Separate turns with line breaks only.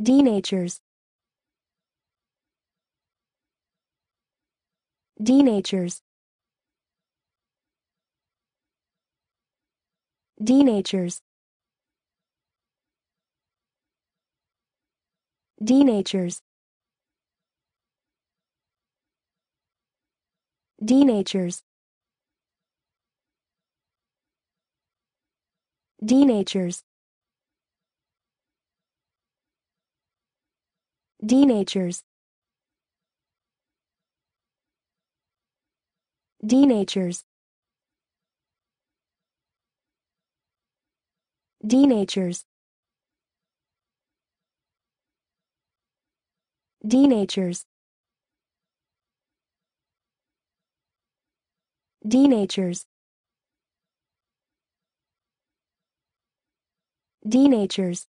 denatures denatures denatures denatures denatures denatures denatures denatures denatures denatures denatures denatures